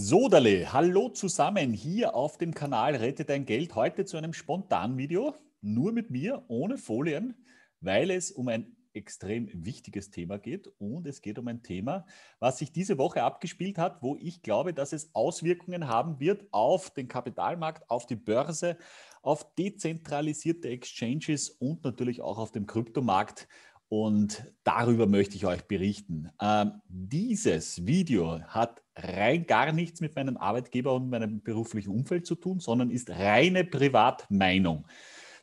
Sodale, hallo zusammen hier auf dem Kanal Rette dein Geld. Heute zu einem spontanen Video, nur mit mir, ohne Folien, weil es um ein extrem wichtiges Thema geht und es geht um ein Thema, was sich diese Woche abgespielt hat, wo ich glaube, dass es Auswirkungen haben wird auf den Kapitalmarkt, auf die Börse, auf dezentralisierte Exchanges und natürlich auch auf dem Kryptomarkt. Und darüber möchte ich euch berichten. Ähm, dieses Video hat rein gar nichts mit meinem Arbeitgeber und meinem beruflichen Umfeld zu tun, sondern ist reine Privatmeinung.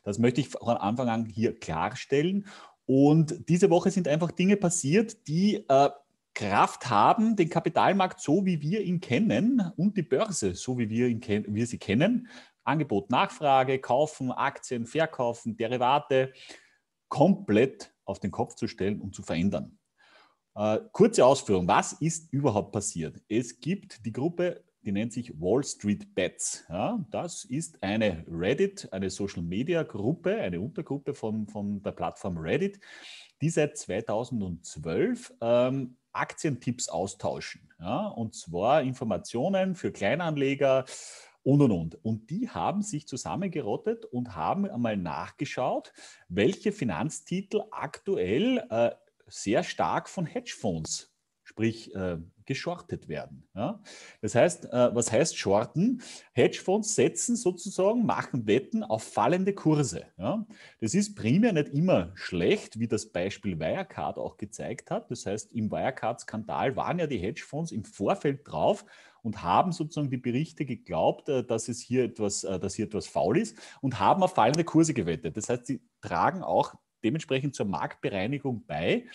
Das möchte ich von Anfang an hier klarstellen. Und diese Woche sind einfach Dinge passiert, die äh, Kraft haben, den Kapitalmarkt so, wie wir ihn kennen und die Börse so, wie wir, ken wir sie kennen, Angebot, Nachfrage, kaufen, Aktien, verkaufen, Derivate, komplett auf den Kopf zu stellen und zu verändern. Äh, kurze Ausführung, was ist überhaupt passiert? Es gibt die Gruppe, die nennt sich Wall Street Bets. Ja, das ist eine Reddit, eine Social-Media-Gruppe, eine Untergruppe von, von der Plattform Reddit, die seit 2012 ähm, Aktientipps austauschen. Ja, und zwar Informationen für Kleinanleger und, und, und. Und die haben sich zusammengerottet und haben einmal nachgeschaut, welche Finanztitel aktuell äh, sehr stark von Hedgefonds, sprich äh, geschortet werden. Ja? Das heißt, äh, was heißt shorten? Hedgefonds setzen sozusagen, machen Wetten auf fallende Kurse. Ja? Das ist primär nicht immer schlecht, wie das Beispiel Wirecard auch gezeigt hat. Das heißt, im Wirecard-Skandal waren ja die Hedgefonds im Vorfeld drauf und haben sozusagen die Berichte geglaubt, äh, dass es hier etwas, äh, dass hier etwas faul ist und haben auf fallende Kurse gewettet. Das heißt, sie tragen auch dementsprechend zur Marktbereinigung bei.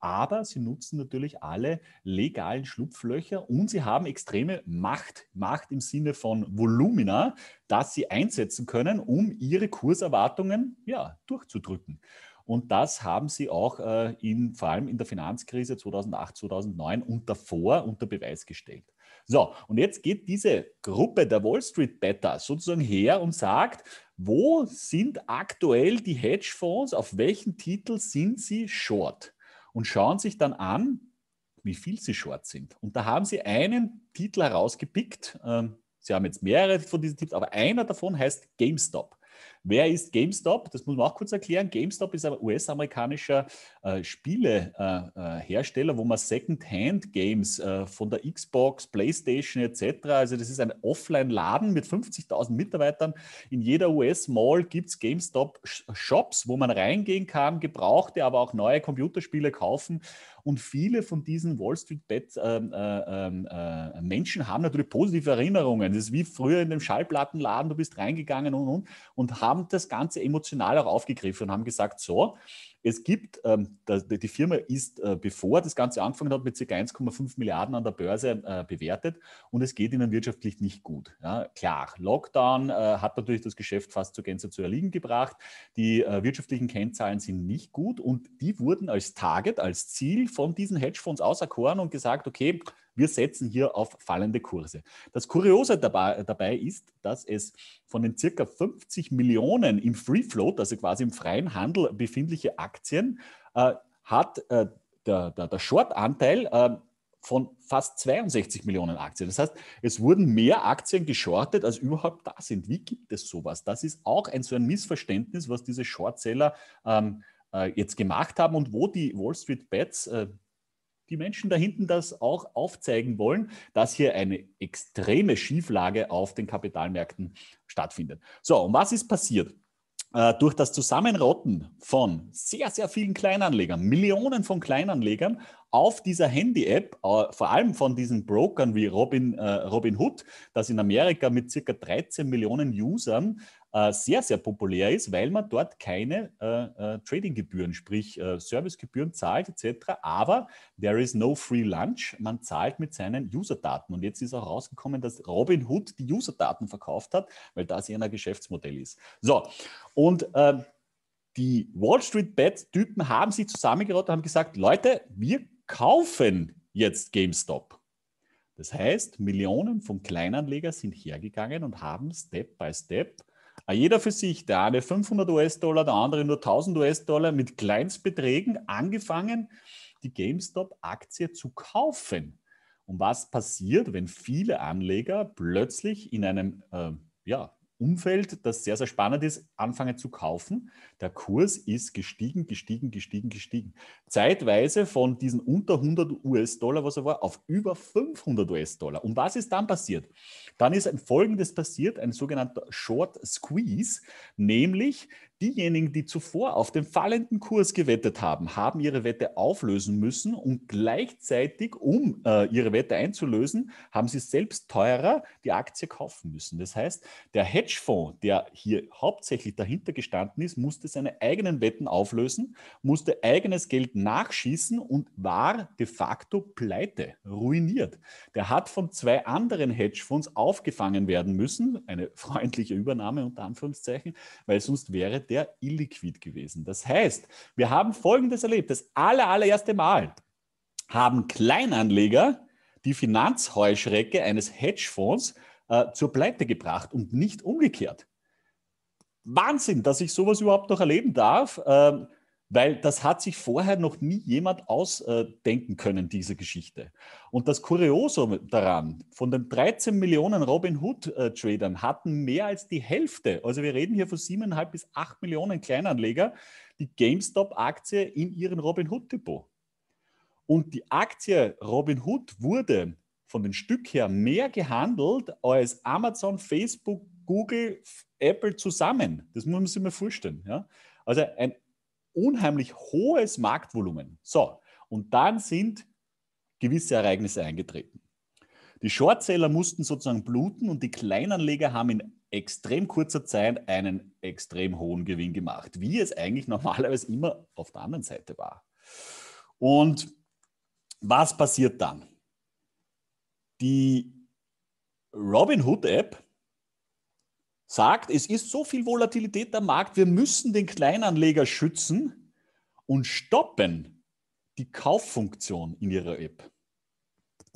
Aber sie nutzen natürlich alle legalen Schlupflöcher und sie haben extreme Macht, Macht im Sinne von Volumina, das sie einsetzen können, um ihre Kurserwartungen ja, durchzudrücken. Und das haben sie auch äh, in, vor allem in der Finanzkrise 2008, 2009 und davor unter Beweis gestellt. So, und jetzt geht diese Gruppe der Wall Street Better sozusagen her und sagt, wo sind aktuell die Hedgefonds, auf welchen Titel sind sie short? Und schauen sich dann an, wie viel sie short sind. Und da haben sie einen Titel herausgepickt. Ähm, sie haben jetzt mehrere von diesen Titeln, aber einer davon heißt GameStop. Wer ist GameStop? Das muss man auch kurz erklären. GameStop ist ein US-amerikanischer äh, Spielehersteller, äh, äh wo man Second-Hand-Games äh, von der Xbox, PlayStation etc., also das ist ein Offline-Laden mit 50.000 Mitarbeitern. In jeder US-Mall gibt es GameStop-Shops, wo man reingehen kann, gebrauchte, aber auch neue Computerspiele kaufen und viele von diesen Wall Street Bet ähm, äh, ähm, äh, Menschen haben natürlich positive Erinnerungen. Das ist wie früher in dem Schallplattenladen, du bist reingegangen und, und, und haben das Ganze emotional auch aufgegriffen und haben gesagt, so, es gibt, ähm, die Firma ist, äh, bevor das Ganze angefangen hat, mit ca. 1,5 Milliarden an der Börse äh, bewertet und es geht ihnen wirtschaftlich nicht gut. Ja, klar, Lockdown äh, hat natürlich das Geschäft fast zur Gänze zu erliegen gebracht. Die äh, wirtschaftlichen Kennzahlen sind nicht gut und die wurden als Target, als Ziel von diesen Hedgefonds auserkoren und gesagt, okay, wir setzen hier auf fallende Kurse. Das Kuriose dabei, dabei ist, dass es von den circa 50 Millionen im Free Float, also quasi im freien Handel befindliche Aktien, äh, hat äh, der, der, der Short-Anteil äh, von fast 62 Millionen Aktien. Das heißt, es wurden mehr Aktien geschortet, als überhaupt da sind. Wie gibt es sowas? Das ist auch ein so ein Missverständnis, was diese Shortseller ähm, äh, jetzt gemacht haben und wo die Wall Street Bets äh, die Menschen da hinten das auch aufzeigen wollen, dass hier eine extreme Schieflage auf den Kapitalmärkten stattfindet. So, und was ist passiert? Äh, durch das Zusammenrotten von sehr, sehr vielen Kleinanlegern, Millionen von Kleinanlegern auf dieser Handy-App, äh, vor allem von diesen Brokern wie Robin, äh, Robin Hood, das in Amerika mit circa 13 Millionen Usern äh, sehr, sehr populär ist, weil man dort keine äh, äh Tradinggebühren, sprich äh, Servicegebühren zahlt etc. Aber there is no free lunch. Man zahlt mit seinen Userdaten. Und jetzt ist auch rausgekommen, dass Robinhood die Userdaten verkauft hat, weil das ihr Geschäftsmodell ist. So, und äh, die Wall Street Bet-Typen haben sich zusammengerottet und haben gesagt, Leute, wir kaufen jetzt GameStop. Das heißt, Millionen von Kleinanlegern sind hergegangen und haben Step by Step äh, jeder für sich, der eine 500 US-Dollar, der andere nur 1000 US-Dollar mit Kleinstbeträgen angefangen, die GameStop-Aktie zu kaufen. Und was passiert, wenn viele Anleger plötzlich in einem äh, ja, Umfeld, das sehr, sehr spannend ist, anfangen zu kaufen. Der Kurs ist gestiegen, gestiegen, gestiegen, gestiegen. Zeitweise von diesen unter 100 US-Dollar, was er war, auf über 500 US-Dollar. Und was ist dann passiert? Dann ist ein Folgendes passiert, ein sogenannter Short Squeeze, nämlich Diejenigen, die zuvor auf den fallenden Kurs gewettet haben, haben ihre Wette auflösen müssen und gleichzeitig, um äh, ihre Wette einzulösen, haben sie selbst teurer die Aktie kaufen müssen. Das heißt, der Hedgefonds, der hier hauptsächlich dahinter gestanden ist, musste seine eigenen Wetten auflösen, musste eigenes Geld nachschießen und war de facto pleite, ruiniert. Der hat von zwei anderen Hedgefonds aufgefangen werden müssen, eine freundliche Übernahme unter Anführungszeichen, weil sonst wäre der illiquid gewesen. Das heißt, wir haben Folgendes erlebt. Das aller, allererste Mal haben Kleinanleger die Finanzheuschrecke eines Hedgefonds äh, zur Pleite gebracht und nicht umgekehrt. Wahnsinn, dass ich sowas überhaupt noch erleben darf. Ähm, weil das hat sich vorher noch nie jemand ausdenken können, diese Geschichte. Und das Kuriosum daran, von den 13 Millionen Robin Hood-Tradern äh, hatten mehr als die Hälfte, also wir reden hier von 7,5 bis 8 Millionen Kleinanleger, die GameStop-Aktie in ihrem Robin Hood-Depot. Und die Aktie Robin Hood wurde von dem Stück her mehr gehandelt als Amazon, Facebook, Google, Apple zusammen. Das muss man sich mal vorstellen. Ja? Also ein unheimlich hohes Marktvolumen. So, und dann sind gewisse Ereignisse eingetreten. Die Shortseller mussten sozusagen bluten und die Kleinanleger haben in extrem kurzer Zeit einen extrem hohen Gewinn gemacht, wie es eigentlich normalerweise immer auf der anderen Seite war. Und was passiert dann? Die Robinhood-App sagt, es ist so viel Volatilität am Markt, wir müssen den Kleinanleger schützen und stoppen die Kauffunktion in ihrer App.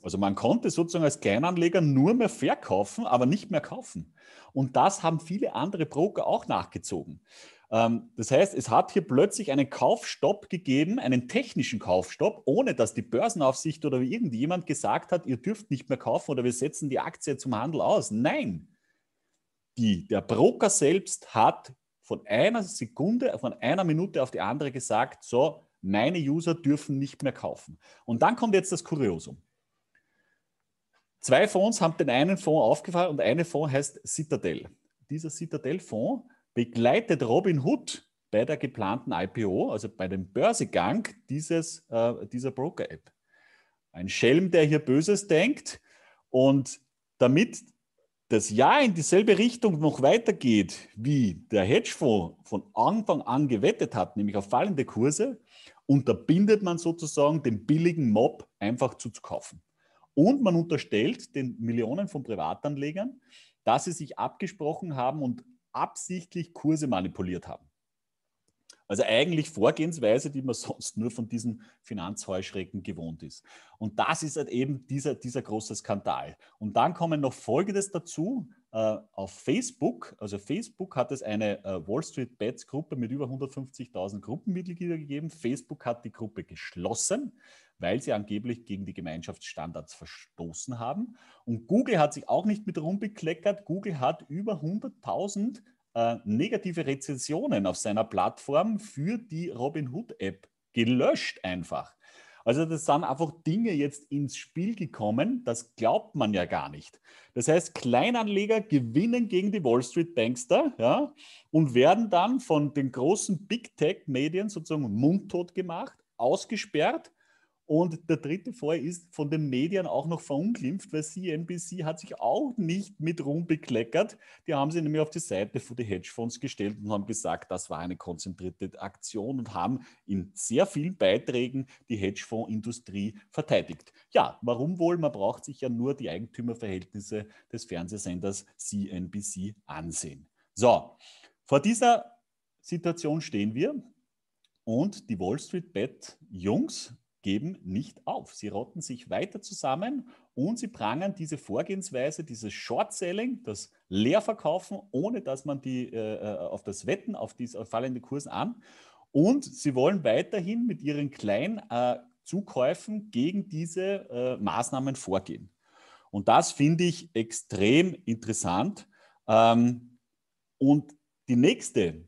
Also man konnte sozusagen als Kleinanleger nur mehr verkaufen, aber nicht mehr kaufen. Und das haben viele andere Broker auch nachgezogen. Ähm, das heißt, es hat hier plötzlich einen Kaufstopp gegeben, einen technischen Kaufstopp, ohne dass die Börsenaufsicht oder irgendjemand gesagt hat, ihr dürft nicht mehr kaufen oder wir setzen die Aktie zum Handel aus. Nein, die, der Broker selbst hat von einer Sekunde, von einer Minute auf die andere gesagt, so, meine User dürfen nicht mehr kaufen. Und dann kommt jetzt das Kuriosum. Zwei Fonds haben den einen Fonds aufgefallen und eine Fonds heißt Citadel. Dieser Citadel-Fonds begleitet Robin Hood bei der geplanten IPO, also bei dem Börsegang dieses, äh, dieser Broker-App. Ein Schelm, der hier Böses denkt. Und damit das Jahr in dieselbe Richtung noch weitergeht, wie der Hedgefonds von Anfang an gewettet hat, nämlich auf fallende Kurse, unterbindet man sozusagen den billigen Mob einfach zu kaufen. Und man unterstellt den Millionen von Privatanlegern, dass sie sich abgesprochen haben und absichtlich Kurse manipuliert haben. Also eigentlich Vorgehensweise, die man sonst nur von diesen Finanzheuschrecken gewohnt ist. Und das ist halt eben dieser, dieser große Skandal. Und dann kommen noch Folgendes dazu. Uh, auf Facebook, also Facebook hat es eine uh, Wall Street Bets Gruppe mit über 150.000 Gruppenmitgliedern gegeben. Facebook hat die Gruppe geschlossen, weil sie angeblich gegen die Gemeinschaftsstandards verstoßen haben. Und Google hat sich auch nicht mit rumbekleckert. Google hat über 100.000 äh, negative Rezensionen auf seiner Plattform für die Robin Hood app gelöscht einfach. Also das sind einfach Dinge jetzt ins Spiel gekommen, das glaubt man ja gar nicht. Das heißt, Kleinanleger gewinnen gegen die Wall Street Bankster ja, und werden dann von den großen Big Tech-Medien sozusagen mundtot gemacht, ausgesperrt und der dritte Fall ist von den Medien auch noch verunglimpft, weil CNBC hat sich auch nicht mit Ruhm bekleckert. Die haben sie nämlich auf die Seite von den Hedgefonds gestellt und haben gesagt, das war eine konzentrierte Aktion und haben in sehr vielen Beiträgen die Hedgefondsindustrie verteidigt. Ja, warum wohl? Man braucht sich ja nur die Eigentümerverhältnisse des Fernsehsenders CNBC ansehen. So, vor dieser Situation stehen wir. Und die Wall Street Bet Jungs geben nicht auf. Sie rotten sich weiter zusammen und sie prangern diese Vorgehensweise, dieses Short-Selling, das Leerverkaufen, ohne dass man die äh, äh auf das Wetten, auf diese fallenden Kursen an. Und sie wollen weiterhin mit ihren kleinen äh, Zukäufen gegen diese äh, Maßnahmen vorgehen. Und das finde ich extrem interessant. Ähm, und die nächste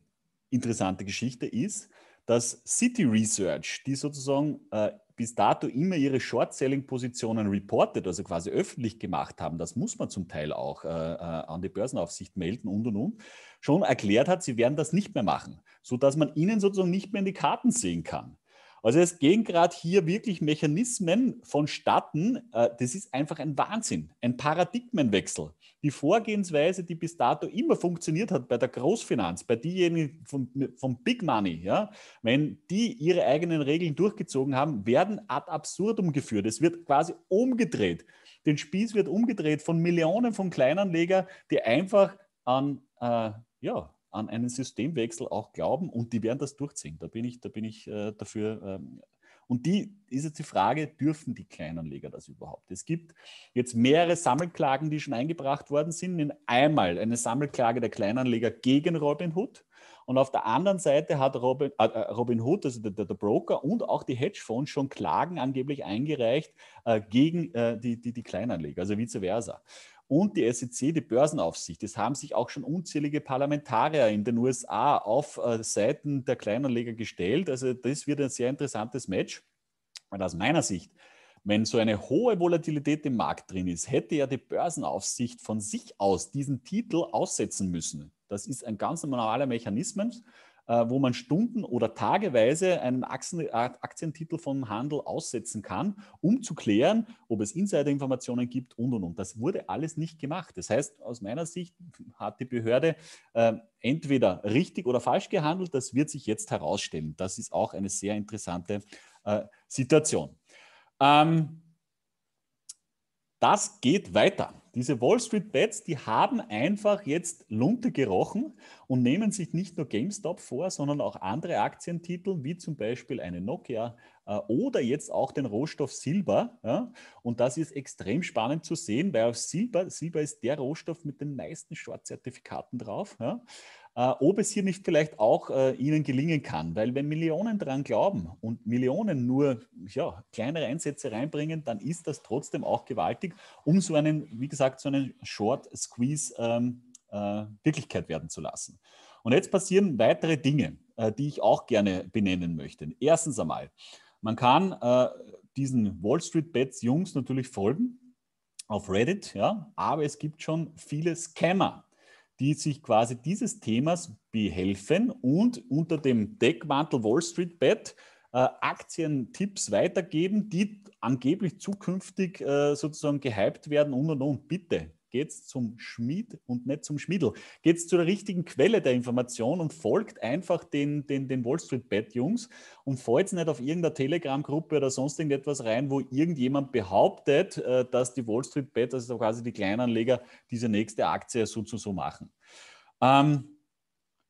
interessante Geschichte ist, dass City Research, die sozusagen äh, bis dato immer ihre Short-Selling-Positionen reported, also quasi öffentlich gemacht haben, das muss man zum Teil auch äh, äh, an die Börsenaufsicht melden und und und, schon erklärt hat, sie werden das nicht mehr machen, sodass man ihnen sozusagen nicht mehr in die Karten sehen kann. Also es gehen gerade hier wirklich Mechanismen vonstatten. Äh, das ist einfach ein Wahnsinn, ein Paradigmenwechsel. Die Vorgehensweise, die bis dato immer funktioniert hat bei der Großfinanz, bei denjenigen vom, vom Big Money, ja, wenn die ihre eigenen Regeln durchgezogen haben, werden ad absurdum geführt. Es wird quasi umgedreht. Den Spieß wird umgedreht von Millionen von Kleinanlegern, die einfach an äh, ja, an einen Systemwechsel auch glauben und die werden das durchziehen. Da bin ich, da bin ich äh, dafür. Ähm, und die ist jetzt die Frage, dürfen die Kleinanleger das überhaupt? Es gibt jetzt mehrere Sammelklagen, die schon eingebracht worden sind. In einmal eine Sammelklage der Kleinanleger gegen Robinhood. Und auf der anderen Seite hat Robin, äh, äh Robin Hood, also der, der, Broker und auch die Hedgefonds schon Klagen angeblich eingereicht äh, gegen äh, die, die, die Kleinanleger, also vice versa und die SEC, die Börsenaufsicht. Es haben sich auch schon unzählige Parlamentarier in den USA auf äh, Seiten der Kleinanleger gestellt. Also das wird ein sehr interessantes Match. Und aus meiner Sicht, wenn so eine hohe Volatilität im Markt drin ist, hätte ja die Börsenaufsicht von sich aus diesen Titel aussetzen müssen. Das ist ein ganz normaler Mechanismus. Äh, wo man stunden- oder tageweise einen äh, Aktientitel von Handel aussetzen kann, um zu klären, ob es Insiderinformationen gibt und und und. Das wurde alles nicht gemacht. Das heißt, aus meiner Sicht hat die Behörde äh, entweder richtig oder falsch gehandelt. Das wird sich jetzt herausstellen. Das ist auch eine sehr interessante äh, Situation. Ähm, das geht weiter. Diese Wall Street Bets, die haben einfach jetzt Lunte gerochen und nehmen sich nicht nur GameStop vor, sondern auch andere Aktientitel, wie zum Beispiel eine Nokia äh, oder jetzt auch den Rohstoff Silber. Ja? Und das ist extrem spannend zu sehen, weil auf Silber, Silber ist der Rohstoff mit den meisten Short-Zertifikaten drauf. Ja? Äh, ob es hier nicht vielleicht auch äh, Ihnen gelingen kann, weil wenn Millionen daran glauben und Millionen nur ja, kleinere Einsätze reinbringen, dann ist das trotzdem auch gewaltig, um so einen, wie gesagt, so einen Short Squeeze ähm, äh, Wirklichkeit werden zu lassen. Und jetzt passieren weitere Dinge, äh, die ich auch gerne benennen möchte. Erstens einmal, man kann äh, diesen Wall Street Bets Jungs natürlich folgen auf Reddit, ja, aber es gibt schon viele Scammer die sich quasi dieses Themas behelfen und unter dem Deckmantel Wall Street Bet äh, Aktientipps weitergeben, die angeblich zukünftig äh, sozusagen gehypt werden und und und. Bitte, geht es zum Schmied und nicht zum Schmiedel. Geht's zu der richtigen Quelle der Information und folgt einfach den, den, den Wall Street Bad Jungs und fallt nicht auf irgendeiner Telegram-Gruppe oder sonst irgendetwas rein, wo irgendjemand behauptet, äh, dass die Wall Street Bad, also quasi die Kleinanleger, diese nächste Aktie so zu so machen. Ähm,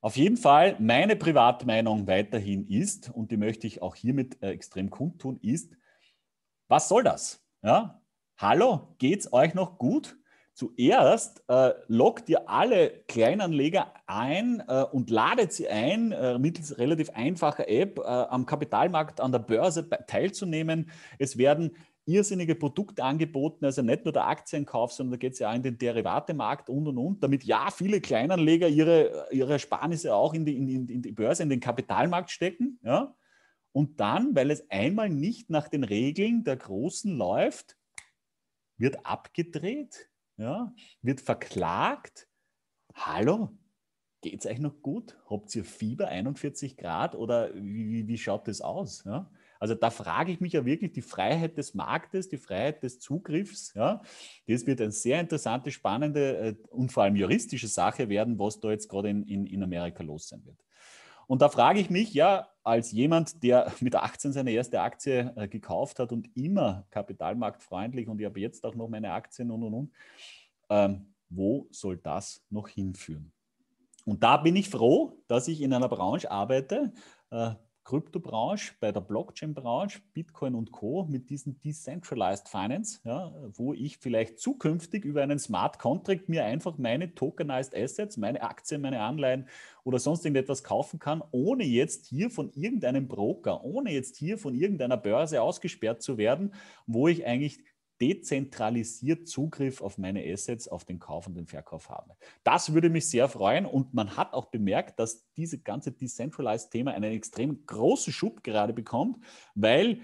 auf jeden Fall, meine Privatmeinung weiterhin ist, und die möchte ich auch hiermit äh, extrem kundtun, ist, was soll das? Ja? Hallo, geht's euch noch gut? Zuerst äh, lockt ihr alle Kleinanleger ein äh, und ladet sie ein, äh, mittels relativ einfacher App äh, am Kapitalmarkt, an der Börse teilzunehmen. Es werden irrsinnige Produkte angeboten, also nicht nur der Aktienkauf, sondern da geht es ja auch in den Derivatemarkt und und und, damit ja viele Kleinanleger ihre, ihre Ersparnisse auch in die, in, in die Börse, in den Kapitalmarkt stecken. Ja? Und dann, weil es einmal nicht nach den Regeln der Großen läuft, wird abgedreht ja, wird verklagt. Hallo, geht es euch noch gut? Habt ihr Fieber 41 Grad oder wie, wie schaut das aus? Ja? Also da frage ich mich ja wirklich die Freiheit des Marktes, die Freiheit des Zugriffs. Ja? Das wird eine sehr interessante, spannende äh, und vor allem juristische Sache werden, was da jetzt gerade in, in, in Amerika los sein wird. Und da frage ich mich ja, als jemand, der mit 18 seine erste Aktie äh, gekauft hat und immer kapitalmarktfreundlich und ich habe jetzt auch noch meine Aktien und und und, ähm, wo soll das noch hinführen? Und da bin ich froh, dass ich in einer Branche arbeite, äh, Kryptobranche, bei der Blockchain-Branche, Bitcoin und Co. mit diesen Decentralized Finance, ja, wo ich vielleicht zukünftig über einen Smart Contract mir einfach meine Tokenized Assets, meine Aktien, meine Anleihen oder sonst irgendetwas kaufen kann, ohne jetzt hier von irgendeinem Broker, ohne jetzt hier von irgendeiner Börse ausgesperrt zu werden, wo ich eigentlich dezentralisiert Zugriff auf meine Assets, auf den Kauf und den Verkauf habe. Das würde mich sehr freuen und man hat auch bemerkt, dass dieses ganze Decentralized-Thema einen extrem großen Schub gerade bekommt, weil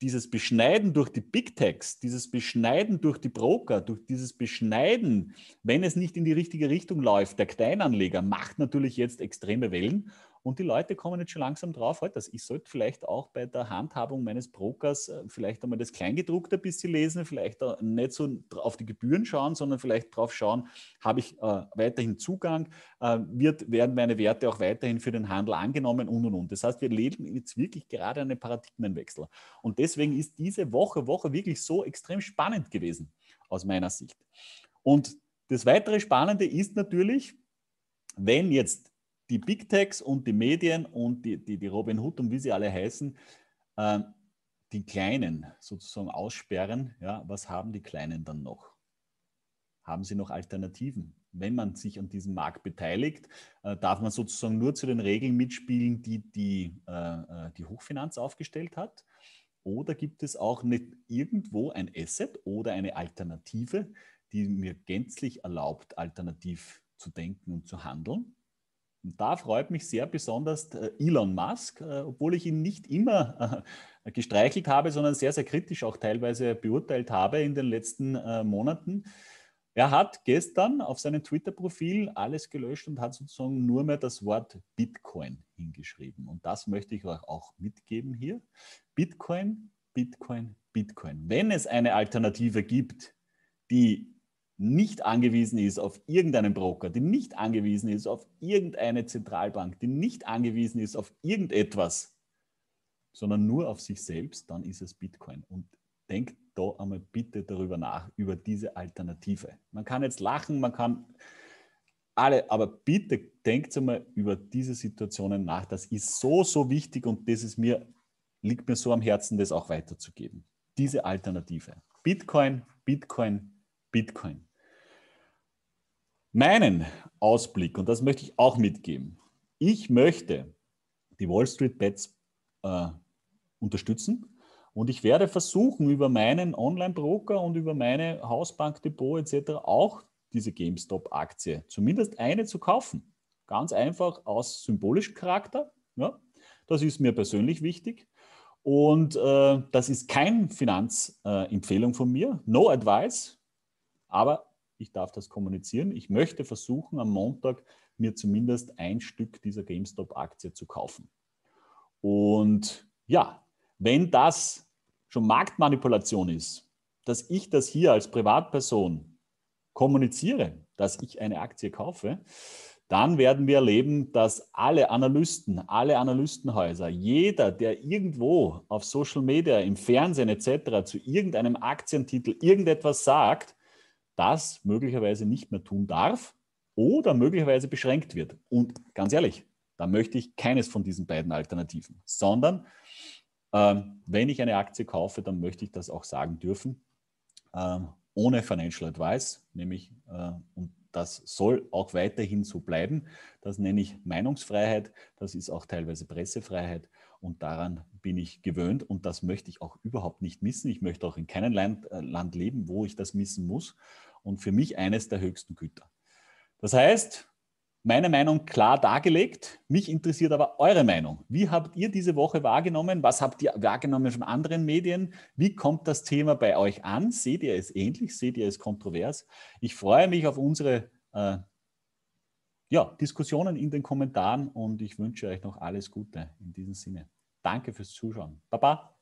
dieses Beschneiden durch die Big Techs, dieses Beschneiden durch die Broker, durch dieses Beschneiden, wenn es nicht in die richtige Richtung läuft, der Kleinanleger macht natürlich jetzt extreme Wellen und die Leute kommen jetzt schon langsam drauf, halt, dass ich sollte vielleicht auch bei der Handhabung meines Brokers äh, vielleicht einmal das Kleingedruckte ein bisschen lesen, vielleicht nicht so auf die Gebühren schauen, sondern vielleicht drauf schauen, habe ich äh, weiterhin Zugang, äh, wird, werden meine Werte auch weiterhin für den Handel angenommen und und und. Das heißt, wir leben jetzt wirklich gerade einen Paradigmenwechsel. Und deswegen ist diese Woche, Woche wirklich so extrem spannend gewesen, aus meiner Sicht. Und das weitere Spannende ist natürlich, wenn jetzt die Big Techs und die Medien und die, die, die Robin Hood und wie sie alle heißen, äh, die Kleinen sozusagen aussperren, ja, was haben die Kleinen dann noch? Haben sie noch Alternativen? Wenn man sich an diesem Markt beteiligt, äh, darf man sozusagen nur zu den Regeln mitspielen, die die, äh, äh die Hochfinanz aufgestellt hat. Oder gibt es auch nicht irgendwo ein Asset oder eine Alternative, die mir gänzlich erlaubt, alternativ zu denken und zu handeln? Da freut mich sehr besonders äh, Elon Musk, äh, obwohl ich ihn nicht immer äh, gestreichelt habe, sondern sehr, sehr kritisch auch teilweise beurteilt habe in den letzten Monaten. Er hat gestern auf seinem Twitter-Profil alles gelöscht und hat sozusagen nur mehr das Wort Bitcoin hingeschrieben. Und das möchte ich euch auch mitgeben hier. Bitcoin, Bitcoin, Bitcoin. Wenn es eine Alternative gibt, die nicht angewiesen ist auf irgendeinen Broker, die nicht angewiesen ist auf irgendeine Zentralbank, die nicht angewiesen ist auf irgendetwas, sondern nur auf sich selbst, dann ist es Bitcoin. Und denkt da einmal bitte darüber nach, über diese Alternative. Man kann jetzt lachen, man kann alle, aber bitte denkt einmal über diese Situationen nach. Das ist so, so wichtig und das ist mir, liegt mir so am Herzen, das auch weiterzugeben. Diese Alternative. Bitcoin, Bitcoin, Bitcoin meinen Ausblick, und das möchte ich auch mitgeben. Ich möchte die Wall Street Bets äh, unterstützen. Und ich werde versuchen, über meinen Online-Broker und über meine Hausbank-Depot etc. auch diese GameStop-Aktie, zumindest eine zu kaufen. Ganz einfach aus symbolischem Charakter. Ja? Das ist mir persönlich wichtig. Und äh, das ist keine Finanzempfehlung äh, von mir, no advice, aber ich darf das kommunizieren. Ich möchte versuchen, am Montag mir zumindest ein Stück dieser GameStop-Aktie zu kaufen. Und ja, wenn das schon Marktmanipulation ist, dass ich das hier als Privatperson kommuniziere, dass ich eine Aktie kaufe, dann werden wir erleben, dass alle Analysten, alle Analystenhäuser, jeder, der irgendwo auf Social Media, im Fernsehen etc. zu irgendeinem Aktientitel irgendetwas sagt, das möglicherweise nicht mehr tun darf oder möglicherweise beschränkt wird. Und ganz ehrlich, da möchte ich keines von diesen beiden Alternativen, sondern ähm, wenn ich eine Aktie kaufe, dann möchte ich das auch sagen dürfen, ähm, ohne Financial Advice, nämlich, äh, und das soll auch weiterhin so bleiben. Das nenne ich Meinungsfreiheit, das ist auch teilweise Pressefreiheit und daran bin ich gewöhnt und das möchte ich auch überhaupt nicht missen. Ich möchte auch in keinem Land, äh, Land leben, wo ich das missen muss und für mich eines der höchsten Güter. Das heißt, meine Meinung klar dargelegt. Mich interessiert aber eure Meinung. Wie habt ihr diese Woche wahrgenommen? Was habt ihr wahrgenommen von anderen Medien? Wie kommt das Thema bei euch an? Seht ihr es ähnlich? Seht ihr es kontrovers? Ich freue mich auf unsere äh, ja, Diskussionen in den Kommentaren und ich wünsche euch noch alles Gute in diesem Sinne. Danke fürs Zuschauen. Baba.